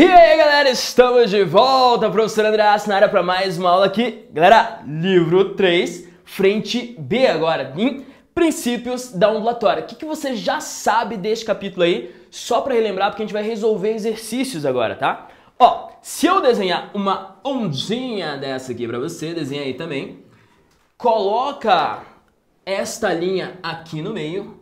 E aí galera, estamos de volta, professor André na área para mais uma aula aqui. Galera, livro 3, frente B agora, em princípios da ondulatória. O que, que você já sabe deste capítulo aí? Só para relembrar, porque a gente vai resolver exercícios agora, tá? Ó, se eu desenhar uma ondinha dessa aqui para você, desenha aí também, coloca esta linha aqui no meio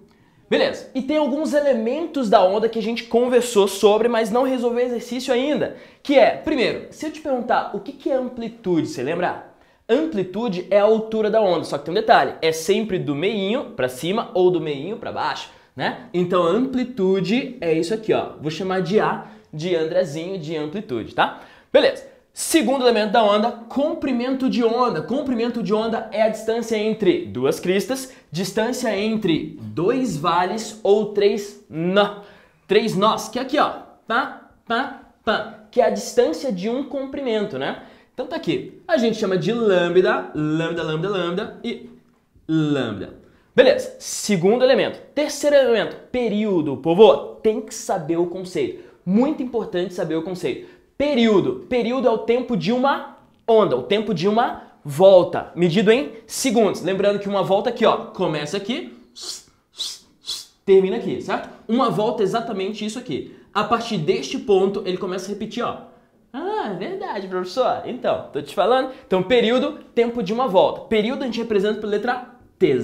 Beleza, e tem alguns elementos da onda que a gente conversou sobre, mas não resolveu o exercício ainda. Que é, primeiro, se eu te perguntar o que é amplitude, você lembra? Amplitude é a altura da onda, só que tem um detalhe, é sempre do meinho para cima ou do meinho para baixo, né? Então amplitude é isso aqui, ó. Vou chamar de A de Andrezinho de amplitude, tá? Beleza. Segundo elemento da onda, comprimento de onda. Comprimento de onda é a distância entre duas cristas, distância entre dois vales ou três nó. Três nós, que é aqui, ó. Pá, pá, pá. Que é a distância de um comprimento, né? Então tá aqui. A gente chama de lambda, lambda, lambda, lambda e lambda. Beleza. Segundo elemento. Terceiro elemento, período. Povo, tem que saber o conceito. Muito importante saber o conceito. Período. Período é o tempo de uma onda, o tempo de uma volta, medido em segundos. Lembrando que uma volta aqui, ó, começa aqui, termina aqui, certo? Uma volta é exatamente isso aqui. A partir deste ponto, ele começa a repetir, ó. Ah, é verdade, professor. Então, tô te falando. Então, período, tempo de uma volta. Período a gente representa pela letra T,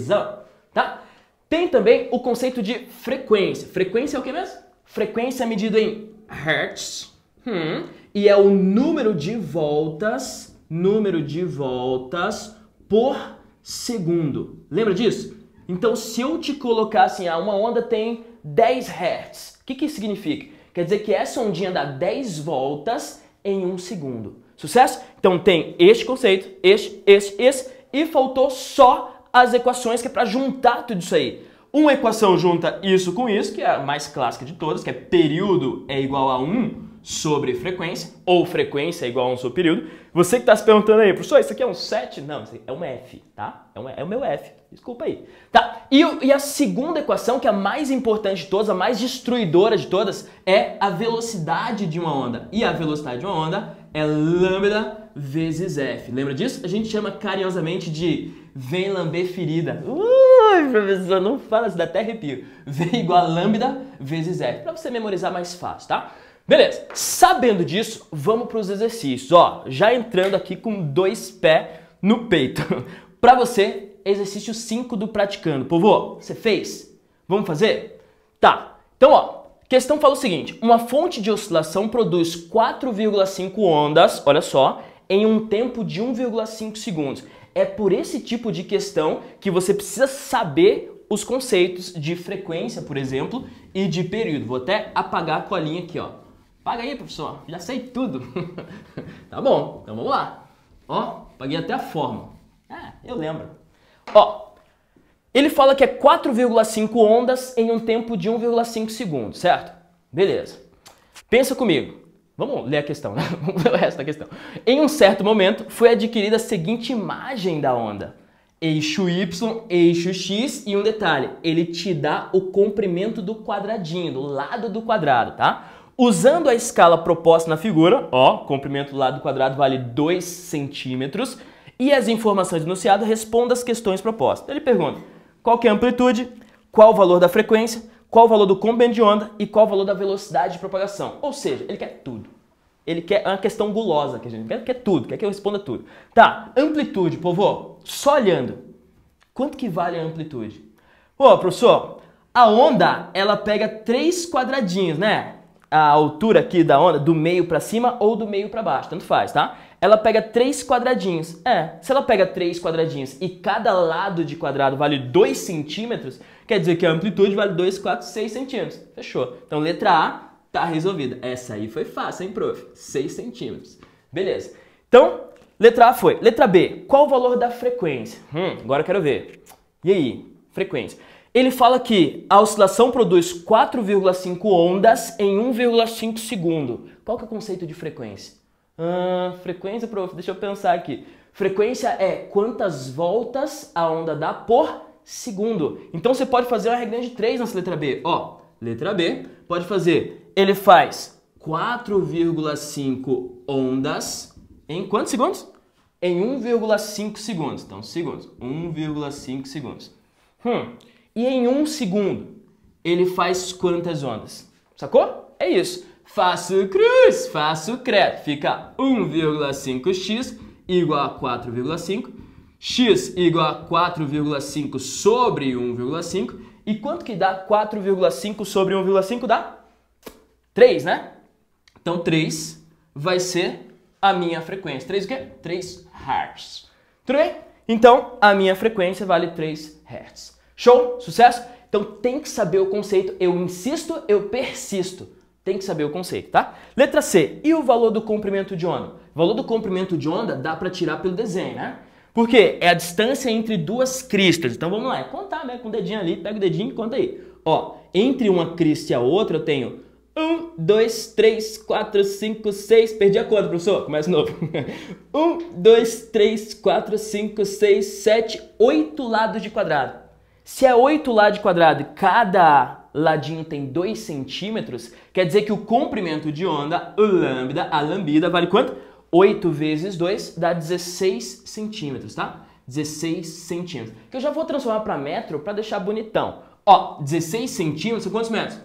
tá? Tem também o conceito de frequência. Frequência é o que mesmo? Frequência é medida em hertz hum, e é o número de voltas, número de voltas por segundo. Lembra disso? Então, se eu te colocar assim, ah, uma onda tem 10 Hz, o que, que significa? Quer dizer que essa ondinha dá 10 voltas em um segundo. Sucesso? Então tem este conceito, este, este, este e faltou só as equações que é para juntar tudo isso aí. Uma equação junta isso com isso, que é a mais clássica de todas, que é período é igual a 1 sobre frequência, ou frequência é igual a um subperíodo. Você que está se perguntando aí, professor, isso aqui é um 7? Não, é um F, tá? É, um, é o meu F, desculpa aí. Tá? E, e a segunda equação, que é a mais importante de todas, a mais destruidora de todas, é a velocidade de uma onda. E a velocidade de uma onda é lambda vezes F. Lembra disso? A gente chama carinhosamente de vem lamber ferida. Ui, professor, não fala, isso dá até arrepio. V igual a lambda vezes F, para você memorizar mais fácil, tá? Beleza, sabendo disso, vamos para os exercícios. Ó, já entrando aqui com dois pés no peito. para você, exercício 5 do praticando. Povo, você fez? Vamos fazer? Tá. Então, ó, questão fala o seguinte: uma fonte de oscilação produz 4,5 ondas, olha só, em um tempo de 1,5 segundos. É por esse tipo de questão que você precisa saber os conceitos de frequência, por exemplo, e de período. Vou até apagar com a linha aqui, ó. Paga aí, professor, já sei tudo. tá bom, então vamos lá. Ó, paguei até a forma. Ah, eu lembro. Ó, ele fala que é 4,5 ondas em um tempo de 1,5 segundos, certo? Beleza. Pensa comigo. Vamos ler a questão, né? Vamos ler o resto da questão. Em um certo momento, foi adquirida a seguinte imagem da onda. Eixo Y, eixo X e um detalhe, ele te dá o comprimento do quadradinho, do lado do quadrado, tá? Usando a escala proposta na figura, ó, comprimento do lado quadrado vale 2 centímetros, e as informações enunciadas enunciado as questões propostas. Ele pergunta qual é a amplitude, qual o valor da frequência, qual o valor do comprimento de onda e qual o valor da velocidade de propagação. Ou seja, ele quer tudo. Ele quer uma questão gulosa que a gente quer, quer tudo, quer que eu responda tudo. Tá, amplitude, povo, só olhando. Quanto que vale a amplitude? Ô, professor, a onda, ela pega três quadradinhos, né? a altura aqui da onda do meio para cima ou do meio para baixo, tanto faz, tá? Ela pega três quadradinhos. É, se ela pega três quadradinhos e cada lado de quadrado vale 2 centímetros, quer dizer que a amplitude vale 2, 4, 6 centímetros. Fechou. Então letra A tá resolvida. Essa aí foi fácil, hein, prof? 6 centímetros. Beleza. Então, letra A foi. Letra B, qual o valor da frequência? Hum, agora eu quero ver. E aí, frequência. Ele fala que a oscilação produz 4,5 ondas em 1,5 segundo. Qual que é o conceito de frequência? Ah, frequência, prof, deixa eu pensar aqui. Frequência é quantas voltas a onda dá por segundo. Então você pode fazer uma regra de 3 nessa letra B. Ó, letra B, pode fazer, ele faz 4,5 ondas em quantos segundos? Em 1,5 segundos. Então, segundos. 1,5 segundos. Hum, e em um segundo ele faz quantas ondas? Sacou? É isso. Faço cruz, faço crepe. Fica 1,5x igual a 4,5. x igual a 4,5 sobre 1,5. E quanto que dá 4,5 sobre 1,5? Dá 3, né? Então 3 vai ser a minha frequência. 3 o quê? 3 Hz. Tudo bem? Então, a minha frequência vale 3 Hz. Show? Sucesso? Então tem que saber o conceito. Eu insisto, eu persisto. Tem que saber o conceito, tá? Letra C. E o valor do comprimento de onda? O valor do comprimento de onda dá para tirar pelo desenho, né? Por quê? é a distância entre duas cristas. Então vamos lá, é contar né, com o dedinho ali, pega o dedinho e conta aí. Ó, entre uma crista e a outra eu tenho 1, 2, 3, 4, 5, 6. Perdi a conta, professor. Começa de novo. 1, 2, 3, 4, 5, 6, 7, 8 lados de quadrado. Se é 8 de quadrado, cada ladinho tem 2 centímetros, quer dizer que o comprimento de onda, o lambda, a lambida, vale quanto? 8 vezes 2 dá 16 centímetros, tá? 16 centímetros. Que eu já vou transformar para metro para deixar bonitão. Ó, 16 centímetros são quantos metros?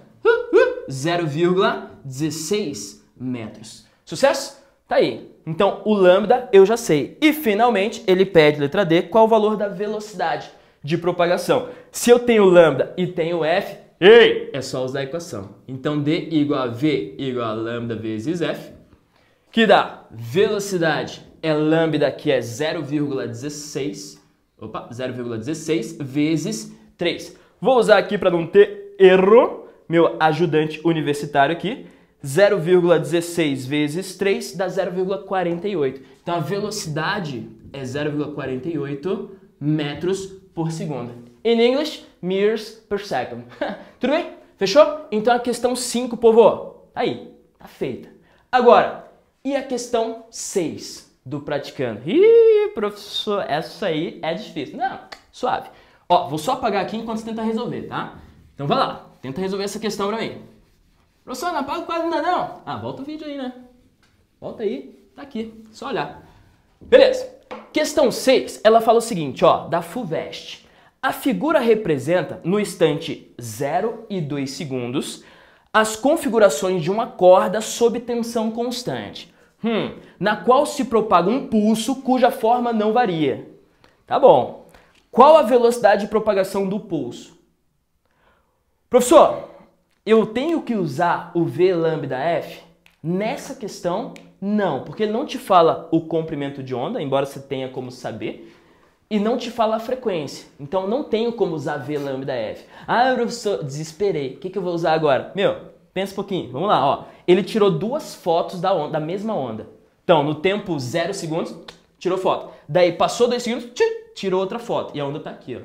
0,16 metros. Sucesso? Tá aí. Então, o lambda eu já sei. E, finalmente, ele pede, letra D, qual o valor da velocidade de propagação. Se eu tenho lambda e tenho f, ei, é só usar a equação. Então d igual a v igual a lambda vezes f, que dá velocidade é lambda que é 0,16, opa, 0,16 vezes 3. Vou usar aqui para não ter erro, meu ajudante universitário aqui, 0,16 vezes 3 dá 0,48. Então a velocidade é 0,48 metros por segundo. In English, meters per second. Tudo bem? Fechou? Então a questão 5, povo, tá aí, tá feita. Agora, e a questão 6 do praticando? Ih, professor, essa aí é difícil. Não, suave. Ó, vou só apagar aqui enquanto você tenta resolver, tá? Então vai lá, tenta resolver essa questão pra mim. Professor, não apaga quase ainda não. Ah, volta o vídeo aí, né? Volta aí, tá aqui, só olhar. Beleza. Questão 6, ela fala o seguinte, ó, da FUVEST. A figura representa, no instante 0 e 2 segundos, as configurações de uma corda sob tensão constante, hum, na qual se propaga um pulso cuja forma não varia. Tá bom. Qual a velocidade de propagação do pulso? Professor, eu tenho que usar o V lambda F? Nessa questão, não, porque ele não te fala o comprimento de onda, embora você tenha como saber, e não te fala a frequência. Então não tenho como usar V lambda F. Ah, professor, desesperei. O que, que eu vou usar agora? Meu, pensa um pouquinho. Vamos lá, ó. Ele tirou duas fotos da, onda, da mesma onda. Então, no tempo 0 segundos, tirou foto. Daí passou 2 segundos, tirou outra foto. E a onda tá aqui, ó.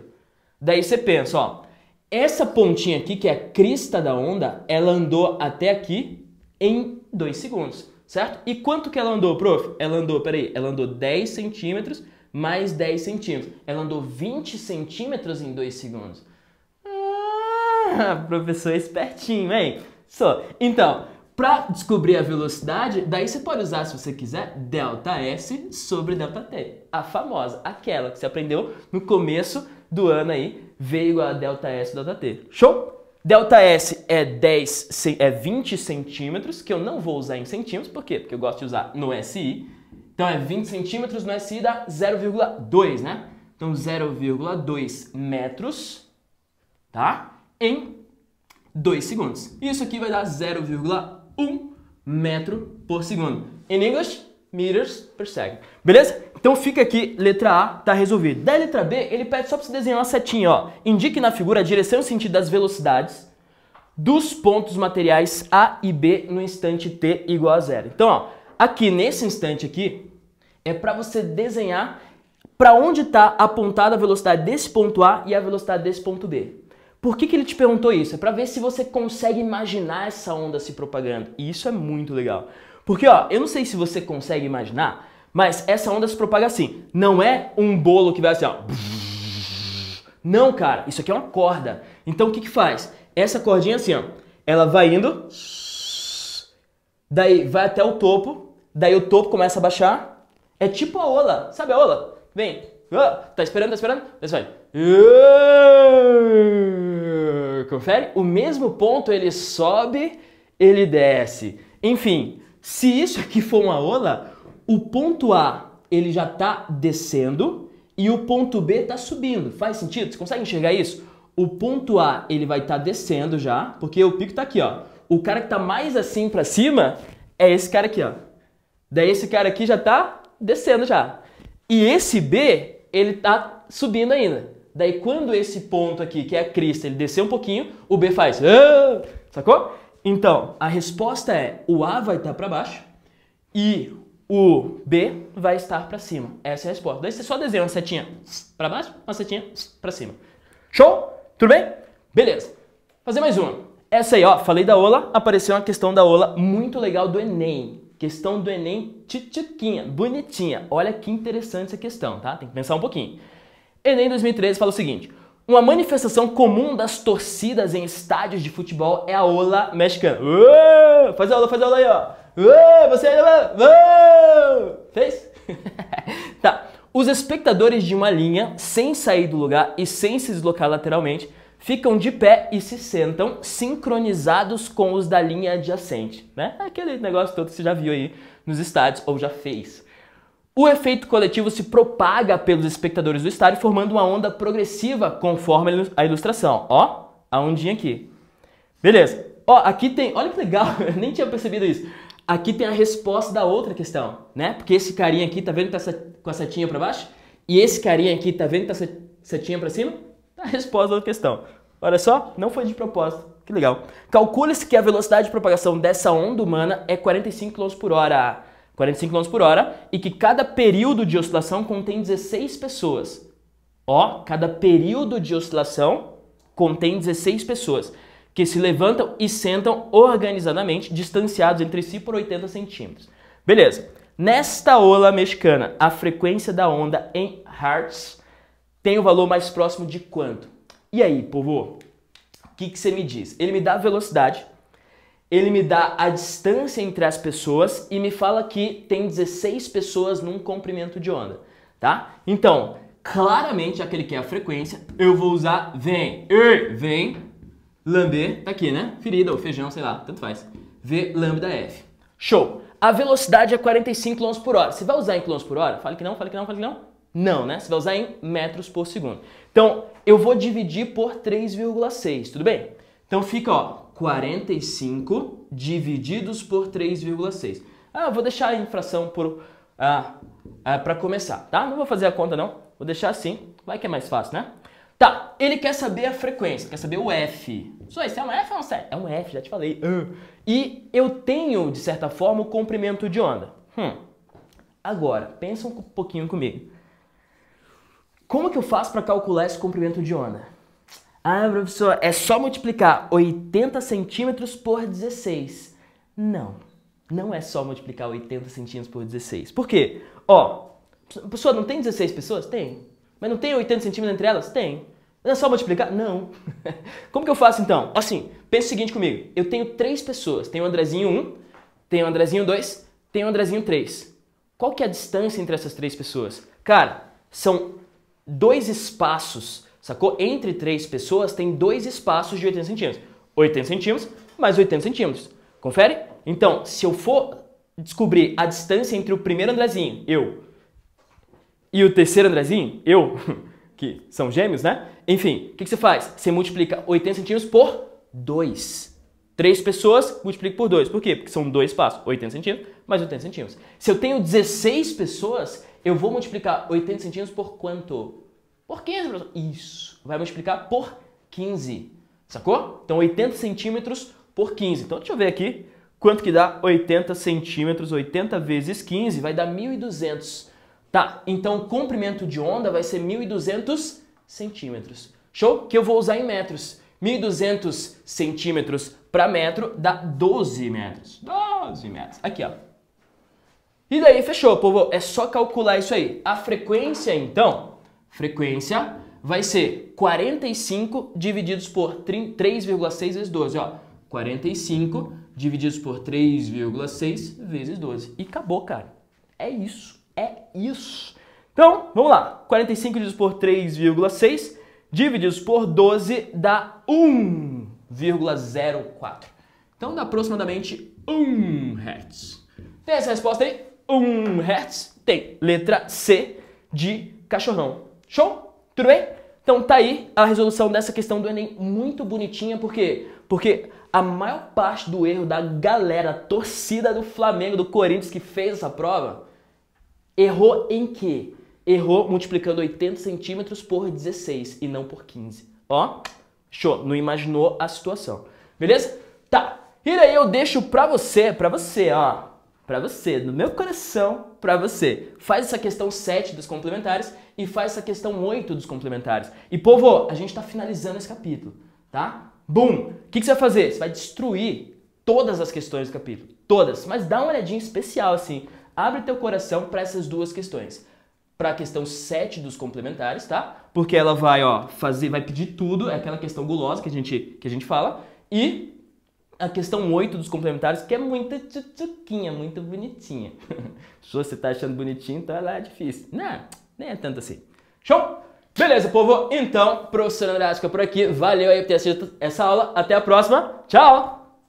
Daí você pensa, ó. Essa pontinha aqui, que é a crista da onda, ela andou até aqui em 2 segundos certo? E quanto que ela andou, prof? Ela andou, peraí, ela andou 10 centímetros mais 10 centímetros. Ela andou 20 centímetros em 2 segundos. Ah, professor é espertinho, hein? Só. Então, para descobrir a velocidade, daí você pode usar, se você quiser, delta S sobre delta T. A famosa, aquela que você aprendeu no começo do ano aí, V igual a delta S delta T. Show? Delta S é, 10, é 20 centímetros, que eu não vou usar em centímetros, por quê? Porque eu gosto de usar no SI. Então é 20 centímetros no SI dá 0,2, né? Então 0,2 metros, tá? Em 2 segundos. Isso aqui vai dar 0,1 metro por segundo. In English, meters per second. Beleza? Então fica aqui, letra A, tá resolvido. Da letra B, ele pede só para você desenhar uma setinha, ó. Indique na figura a direção e sentido das velocidades dos pontos materiais A e B no instante t igual a zero. Então, ó, aqui nesse instante aqui, é para você desenhar para onde está apontada a velocidade desse ponto A e a velocidade desse ponto B. Por que, que ele te perguntou isso? É para ver se você consegue imaginar essa onda se propagando. E isso é muito legal. Porque, ó, eu não sei se você consegue imaginar, mas essa onda se propaga assim. Não é um bolo que vai assim, ó. Não, cara, isso aqui é uma corda. Então o que, que faz? Essa cordinha assim, ó, ela vai indo, daí vai até o topo, daí o topo começa a baixar. É tipo a ola, sabe a ola? Vem, tá esperando, tá esperando, mas vai. Confere? O mesmo ponto ele sobe, ele desce. Enfim, se isso aqui for uma ola, o ponto A ele já está descendo e o ponto B está subindo. Faz sentido? Você consegue enxergar isso? O ponto A ele vai estar tá descendo já, porque o pico está aqui, ó. O cara que está mais assim para cima é esse cara aqui, ó. Daí esse cara aqui já está descendo já. E esse B ele está subindo ainda. Daí quando esse ponto aqui, que é a crista, ele descer um pouquinho, o B faz, ah! sacou? Então a resposta é o A vai estar tá para baixo e o B vai estar para cima. Essa é a resposta. Daí você só desenha uma setinha para baixo, uma setinha para cima. Show? Tudo bem? Beleza. Fazer mais uma. Essa aí, ó, falei da ola, apareceu uma questão da ola muito legal do Enem. Questão do Enem titiquinha, bonitinha. Olha que interessante essa questão, tá? Tem que pensar um pouquinho. Enem 2013 fala o seguinte: uma manifestação comum das torcidas em estádios de futebol é a ola mexicana. Uou! Faz a ola, faz a ola aí, ó. Uou, você fez? tá. Os espectadores de uma linha, sem sair do lugar e sem se deslocar lateralmente, ficam de pé e se sentam sincronizados com os da linha adjacente, né? Aquele negócio todo que você já viu aí nos estádios ou já fez. O efeito coletivo se propaga pelos espectadores do estádio, formando uma onda progressiva conforme a ilustração. Ó, a ondinha aqui. Beleza. Ó, aqui tem. Olha que legal, eu nem tinha percebido isso. Aqui tem a resposta da outra questão, né? Porque esse carinha aqui, tá vendo que tá com a setinha para baixo? E esse carinha aqui, tá vendo que tá setinha para cima? Tá a resposta da outra questão. Olha só, não foi de propósito. Que legal. Calcula-se que a velocidade de propagação dessa onda humana é 45 km por hora. 45 km por hora e que cada período de oscilação contém 16 pessoas. Ó, cada período de oscilação contém 16 pessoas que se levantam e sentam organizadamente, distanciados entre si por 80 centímetros. Beleza. Nesta ola mexicana, a frequência da onda em hertz tem o um valor mais próximo de quanto? E aí, povo? O que, você me diz? Ele me dá a velocidade, ele me dá a distância entre as pessoas e me fala que tem 16 pessoas num comprimento de onda, tá? Então, claramente aquele que é a frequência, eu vou usar vem, e er, vem Lambda, tá aqui, né? Ferida ou feijão, sei lá, tanto faz. V lambda F. Show! A velocidade é 45 km por hora. Você vai usar em km por hora? Fale que não, fale que não, fale que não. Não, né? Você vai usar em metros por segundo. Então, eu vou dividir por 3,6, tudo bem? Então fica, ó, 45 divididos por 3,6. Ah, eu vou deixar a infração por, ah, ah, para começar, tá? Não vou fazer a conta não, vou deixar assim, vai que é mais fácil, né? Tá, ele quer saber a frequência, quer saber o F. Só isso é um F ou um C? É um F, já te falei. Ah. E eu tenho, de certa forma, o comprimento de onda. Hum. Agora, pensa um pouquinho comigo. Como que eu faço para calcular esse comprimento de onda? Ah, professor, é só multiplicar 80 centímetros por 16. Não, não é só multiplicar 80 centímetros por 16. Por quê? Ó, pessoa, não tem 16 pessoas? Tem. Mas não tem 80 centímetros entre elas? Tem. É só multiplicar? Não. Como que eu faço então? Assim, pensa o seguinte comigo. Eu tenho três pessoas. Tenho o Andrezinho 1, tenho o Andrezinho 2, tenho o Andrezinho 3. Qual que é a distância entre essas três pessoas? Cara, são dois espaços, sacou? Entre três pessoas tem dois espaços de 80 centímetros. 80 centímetros mais 80 centímetros. Confere? Então, se eu for descobrir a distância entre o primeiro Andrezinho, eu, e o terceiro Andrezinho, eu, que são gêmeos, né? Enfim, o que, que você faz? Você multiplica 80 centímetros por 2. Três pessoas, multiplica por 2. Por quê? Porque são dois passos. 80 centímetros mais 80 centímetros. Se eu tenho 16 pessoas, eu vou multiplicar 80 centímetros por quanto? Por 15, pessoas. Isso. Vai multiplicar por 15. Sacou? Então 80 centímetros por 15. Então deixa eu ver aqui quanto que dá 80 centímetros. 80 vezes 15 vai dar 1.200. Tá, então o comprimento de onda vai ser 1.200 centímetros. Show? Que eu vou usar em metros. 1.200 centímetros para metro dá 12 metros. 12 metros. Aqui, ó. E daí fechou, povo. É só calcular isso aí. A frequência, então, frequência vai ser 45 divididos por 3,6 vezes 12, ó. 45 divididos por 3,6 vezes 12. E acabou, cara. É isso. É isso. Então, vamos lá. 45 divididos por 3,6 divididos por 12 dá 1,04. Então dá aproximadamente 1 Hz. Tem essa resposta aí? 1 Hz. Tem letra C de cachorrão. Show? Tudo bem? Então tá aí a resolução dessa questão do Enem muito bonitinha, porque porque a maior parte do erro da galera torcida do Flamengo, do Corinthians que fez essa prova, errou em quê? errou multiplicando 80 centímetros por 16 e não por 15. Ó, show, não imaginou a situação. Beleza? Tá. E daí eu deixo pra você, pra você, ó, pra você, no meu coração, pra você. Faz essa questão 7 dos complementares e faz essa questão 8 dos complementares. E povo, a gente tá finalizando esse capítulo, tá? Bum! O que, que você vai fazer? Você vai destruir todas as questões do capítulo, todas, mas dá uma olhadinha especial assim. Abre teu coração para essas duas questões para a questão 7 dos complementares, tá? Porque ela vai, ó, fazer, vai pedir tudo, é aquela questão gulosa que a gente, que a gente fala, e a questão 8 dos complementares, que é muito tchutchuquinha, muito bonitinha. Se você tá achando bonitinho, tá então lá, é difícil. Não, nem é tanto assim. Show? Beleza, povo? Então, professor Andrásca por aqui. Valeu aí por ter assistido essa aula. Até a próxima. Tchau!